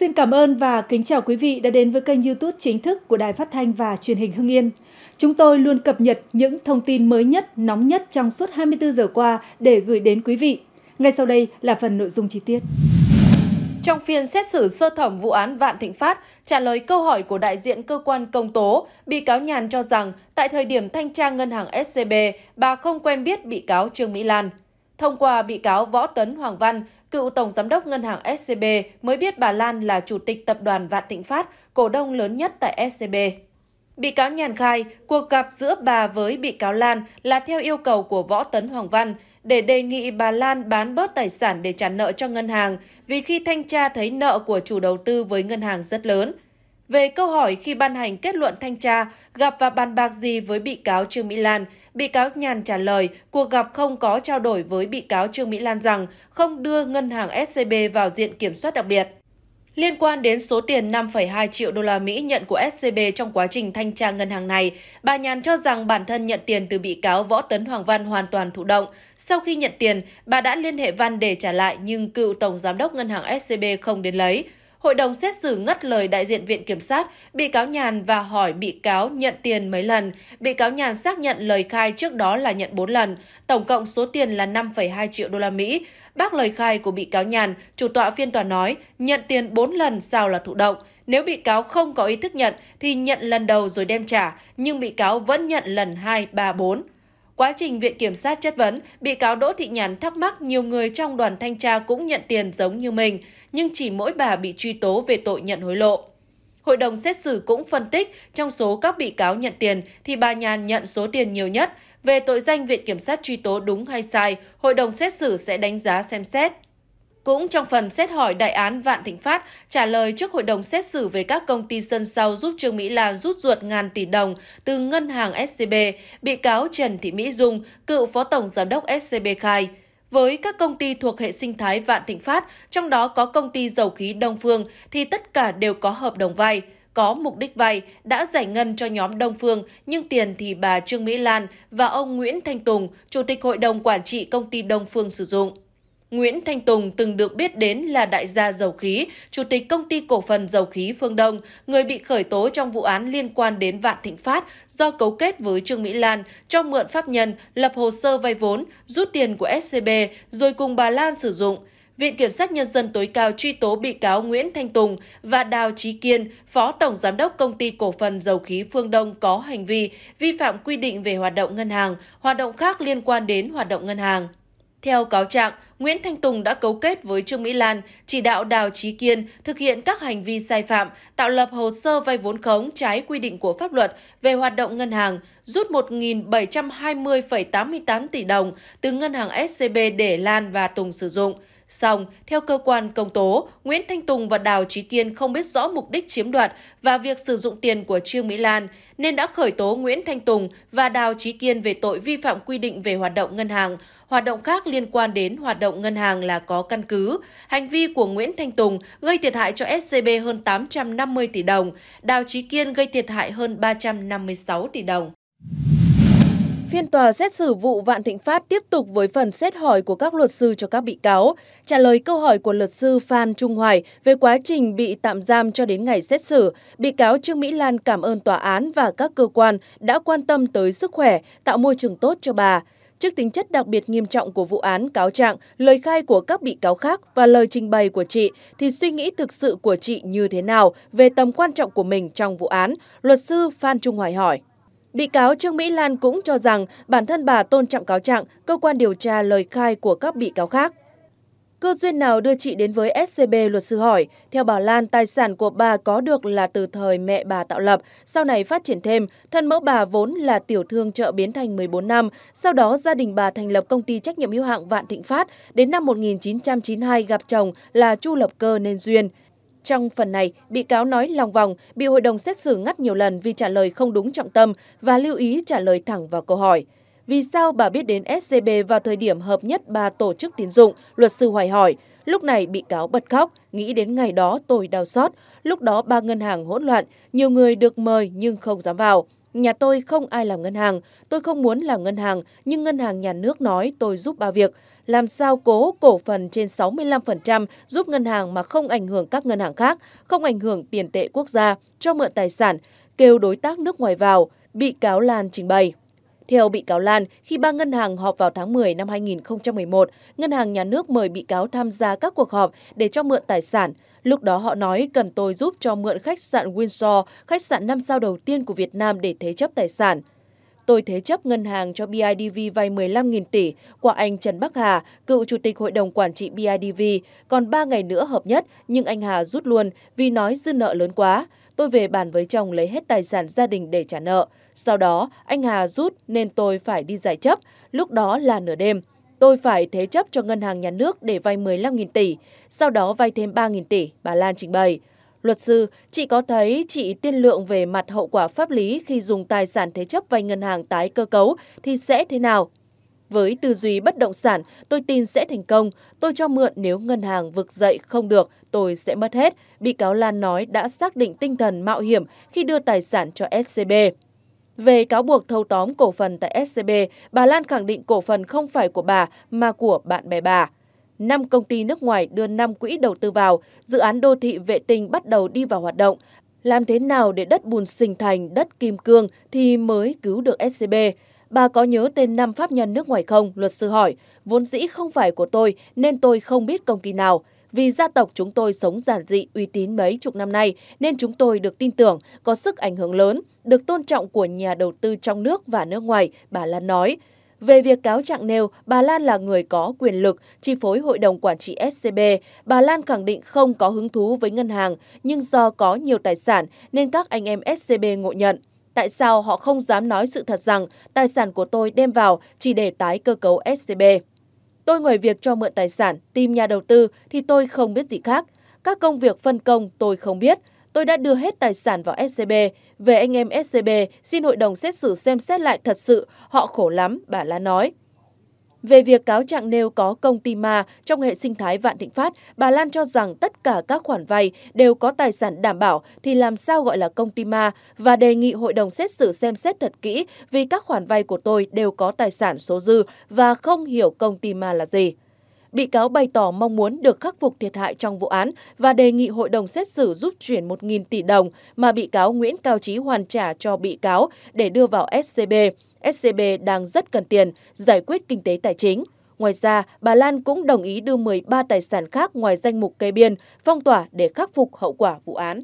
Xin cảm ơn và kính chào quý vị đã đến với kênh YouTube chính thức của Đài Phát thanh và Truyền hình Hưng Yên. Chúng tôi luôn cập nhật những thông tin mới nhất, nóng nhất trong suốt 24 giờ qua để gửi đến quý vị. Ngay sau đây là phần nội dung chi tiết. Trong phiên xét xử sơ thẩm vụ án Vạn Thịnh Phát, trả lời câu hỏi của đại diện cơ quan công tố, bị cáo Nhàn cho rằng tại thời điểm thanh tra ngân hàng SCB, bà không quen biết bị cáo Trương Mỹ Lan. Thông qua bị cáo Võ Tấn Hoàng Văn, cựu Tổng Giám đốc Ngân hàng SCB mới biết bà Lan là Chủ tịch Tập đoàn Vạn Thịnh Phát, cổ đông lớn nhất tại SCB. Bị cáo Nhàn khai, cuộc gặp giữa bà với bị cáo Lan là theo yêu cầu của Võ Tấn Hoàng Văn để đề nghị bà Lan bán bớt tài sản để trả nợ cho ngân hàng vì khi thanh tra thấy nợ của chủ đầu tư với ngân hàng rất lớn về câu hỏi khi ban hành kết luận thanh tra gặp và bàn bạc gì với bị cáo Trương Mỹ Lan, bị cáo Nhàn trả lời cuộc gặp không có trao đổi với bị cáo Trương Mỹ Lan rằng không đưa ngân hàng SCB vào diện kiểm soát đặc biệt. Liên quan đến số tiền 5,2 triệu đô la Mỹ nhận của SCB trong quá trình thanh tra ngân hàng này, bà Nhàn cho rằng bản thân nhận tiền từ bị cáo Võ Tấn Hoàng Văn hoàn toàn thụ động. Sau khi nhận tiền, bà đã liên hệ Văn để trả lại nhưng cựu Tổng Giám đốc Ngân hàng SCB không đến lấy. Hội đồng xét xử ngắt lời đại diện Viện Kiểm sát, bị cáo Nhàn và hỏi bị cáo nhận tiền mấy lần. Bị cáo Nhàn xác nhận lời khai trước đó là nhận 4 lần, tổng cộng số tiền là 5,2 triệu đô la Mỹ. Bác lời khai của bị cáo Nhàn, chủ tọa phiên tòa nói, nhận tiền 4 lần sao là thụ động. Nếu bị cáo không có ý thức nhận thì nhận lần đầu rồi đem trả, nhưng bị cáo vẫn nhận lần 2, 3, 4. Quá trình Viện Kiểm sát chất vấn, bị cáo Đỗ Thị Nhàn thắc mắc nhiều người trong đoàn thanh tra cũng nhận tiền giống như mình, nhưng chỉ mỗi bà bị truy tố về tội nhận hối lộ. Hội đồng xét xử cũng phân tích trong số các bị cáo nhận tiền thì bà Nhàn nhận số tiền nhiều nhất. Về tội danh Viện Kiểm sát truy tố đúng hay sai, hội đồng xét xử sẽ đánh giá xem xét. Cũng trong phần xét hỏi đại án Vạn Thịnh Phát trả lời trước hội đồng xét xử về các công ty sân sau giúp Trương Mỹ Lan rút ruột ngàn tỷ đồng từ ngân hàng SCB, bị cáo Trần Thị Mỹ Dung, cựu phó tổng giám đốc SCB khai. Với các công ty thuộc hệ sinh thái Vạn Thịnh Phát, trong đó có công ty dầu khí Đông Phương, thì tất cả đều có hợp đồng vay có mục đích vay đã giải ngân cho nhóm Đông Phương, nhưng tiền thì bà Trương Mỹ Lan và ông Nguyễn Thanh Tùng, Chủ tịch Hội đồng Quản trị Công ty Đông Phương sử dụng. Nguyễn Thanh Tùng từng được biết đến là đại gia dầu khí, chủ tịch công ty cổ phần dầu khí Phương Đông, người bị khởi tố trong vụ án liên quan đến Vạn Thịnh Phát do cấu kết với Trương Mỹ Lan cho mượn pháp nhân lập hồ sơ vay vốn, rút tiền của SCB rồi cùng bà Lan sử dụng. Viện Kiểm sát Nhân dân tối cao truy tố bị cáo Nguyễn Thanh Tùng và Đào Chí Kiên, Phó Tổng Giám đốc Công ty Cổ phần Dầu khí Phương Đông có hành vi vi phạm quy định về hoạt động ngân hàng, hoạt động khác liên quan đến hoạt động ngân hàng. Theo cáo trạng, Nguyễn Thanh Tùng đã cấu kết với Trương Mỹ Lan, chỉ đạo Đào Trí Kiên thực hiện các hành vi sai phạm, tạo lập hồ sơ vay vốn khống trái quy định của pháp luật về hoạt động ngân hàng, rút 1.720,88 tỷ đồng từ ngân hàng SCB để Lan và Tùng sử dụng. Song, theo cơ quan công tố, Nguyễn Thanh Tùng và Đào Trí Kiên không biết rõ mục đích chiếm đoạt và việc sử dụng tiền của Trương Mỹ Lan, nên đã khởi tố Nguyễn Thanh Tùng và Đào Trí Kiên về tội vi phạm quy định về hoạt động ngân hàng, Hoạt động khác liên quan đến hoạt động ngân hàng là có căn cứ. Hành vi của Nguyễn Thanh Tùng gây thiệt hại cho SCB hơn 850 tỷ đồng, Đào Trí Kiên gây thiệt hại hơn 356 tỷ đồng. Phiên tòa xét xử vụ Vạn Thịnh Phát tiếp tục với phần xét hỏi của các luật sư cho các bị cáo. Trả lời câu hỏi của luật sư Phan Trung Hoài về quá trình bị tạm giam cho đến ngày xét xử, bị cáo Trương Mỹ Lan cảm ơn tòa án và các cơ quan đã quan tâm tới sức khỏe, tạo môi trường tốt cho bà. Trước tính chất đặc biệt nghiêm trọng của vụ án, cáo trạng, lời khai của các bị cáo khác và lời trình bày của chị thì suy nghĩ thực sự của chị như thế nào về tầm quan trọng của mình trong vụ án, luật sư Phan Trung Hoài hỏi. Bị cáo Trương Mỹ Lan cũng cho rằng bản thân bà tôn trọng cáo trạng, cơ quan điều tra lời khai của các bị cáo khác. Cơ duyên nào đưa chị đến với SCB luật sư hỏi, theo bà Lan, tài sản của bà có được là từ thời mẹ bà tạo lập, sau này phát triển thêm, thân mẫu bà vốn là tiểu thương chợ Biến Thành 14 năm, sau đó gia đình bà thành lập công ty trách nhiệm hữu hạng Vạn Thịnh Phát, đến năm 1992 gặp chồng là Chu Lập Cơ nên duyên. Trong phần này, bị cáo nói lòng vòng, bị hội đồng xét xử ngắt nhiều lần vì trả lời không đúng trọng tâm và lưu ý trả lời thẳng vào câu hỏi. Vì sao bà biết đến SCB vào thời điểm hợp nhất ba tổ chức tín dụng? Luật sư Hoài hỏi. Lúc này bị cáo bật khóc, nghĩ đến ngày đó tôi đau xót. Lúc đó ba ngân hàng hỗn loạn, nhiều người được mời nhưng không dám vào. Nhà tôi không ai làm ngân hàng, tôi không muốn làm ngân hàng, nhưng ngân hàng nhà nước nói tôi giúp ba việc. Làm sao cố cổ phần trên 65% giúp ngân hàng mà không ảnh hưởng các ngân hàng khác, không ảnh hưởng tiền tệ quốc gia, cho mượn tài sản, kêu đối tác nước ngoài vào, bị cáo Lan trình bày. Theo bị cáo Lan, khi ba ngân hàng họp vào tháng 10 năm 2011, ngân hàng nhà nước mời bị cáo tham gia các cuộc họp để cho mượn tài sản. Lúc đó họ nói cần tôi giúp cho mượn khách sạn Windsor, khách sạn 5 sao đầu tiên của Việt Nam để thế chấp tài sản. Tôi thế chấp ngân hàng cho BIDV vay 15.000 tỷ qua anh Trần Bắc Hà, cựu chủ tịch hội đồng quản trị BIDV, còn 3 ngày nữa hợp nhất nhưng anh Hà rút luôn vì nói dư nợ lớn quá. Tôi về bàn với chồng lấy hết tài sản gia đình để trả nợ. Sau đó, anh Hà rút nên tôi phải đi giải chấp, lúc đó là nửa đêm. Tôi phải thế chấp cho ngân hàng nhà nước để vay 15.000 tỷ, sau đó vay thêm 3.000 tỷ, bà Lan trình bày. Luật sư, chị có thấy chị tiên lượng về mặt hậu quả pháp lý khi dùng tài sản thế chấp vay ngân hàng tái cơ cấu thì sẽ thế nào? Với tư duy bất động sản, tôi tin sẽ thành công. Tôi cho mượn nếu ngân hàng vực dậy không được, tôi sẽ mất hết. Bị cáo Lan nói đã xác định tinh thần mạo hiểm khi đưa tài sản cho SCB. Về cáo buộc thâu tóm cổ phần tại SCB, bà Lan khẳng định cổ phần không phải của bà mà của bạn bè bà. Năm công ty nước ngoài đưa năm quỹ đầu tư vào, dự án đô thị vệ tinh bắt đầu đi vào hoạt động. Làm thế nào để đất bùn sinh thành đất kim cương thì mới cứu được SCB? Bà có nhớ tên năm pháp nhân nước ngoài không? Luật sư hỏi. Vốn dĩ không phải của tôi nên tôi không biết công ty nào. Vì gia tộc chúng tôi sống giản dị uy tín mấy chục năm nay nên chúng tôi được tin tưởng, có sức ảnh hưởng lớn, được tôn trọng của nhà đầu tư trong nước và nước ngoài, bà Lan nói. Về việc cáo trạng nêu, bà Lan là người có quyền lực, chi phối hội đồng quản trị SCB. Bà Lan khẳng định không có hứng thú với ngân hàng, nhưng do có nhiều tài sản nên các anh em SCB ngộ nhận. Tại sao họ không dám nói sự thật rằng tài sản của tôi đem vào chỉ để tái cơ cấu SCB? Tôi ngoài việc cho mượn tài sản, tìm nhà đầu tư thì tôi không biết gì khác. Các công việc phân công tôi không biết. Tôi đã đưa hết tài sản vào SCB. Về anh em SCB, xin hội đồng xét xử xem xét lại thật sự. Họ khổ lắm, bà Lá nói. Về việc cáo trạng nêu có công ty ma trong hệ sinh thái Vạn Thịnh Phát, bà Lan cho rằng tất cả các khoản vay đều có tài sản đảm bảo thì làm sao gọi là công ty ma và đề nghị hội đồng xét xử xem xét thật kỹ vì các khoản vay của tôi đều có tài sản số dư và không hiểu công ty ma là gì. Bị cáo bày tỏ mong muốn được khắc phục thiệt hại trong vụ án và đề nghị hội đồng xét xử giúp chuyển 1.000 tỷ đồng mà bị cáo Nguyễn Cao Trí hoàn trả cho bị cáo để đưa vào SCB. SCB đang rất cần tiền giải quyết kinh tế tài chính. Ngoài ra, bà Lan cũng đồng ý đưa 13 tài sản khác ngoài danh mục kê biên, phong tỏa để khắc phục hậu quả vụ án.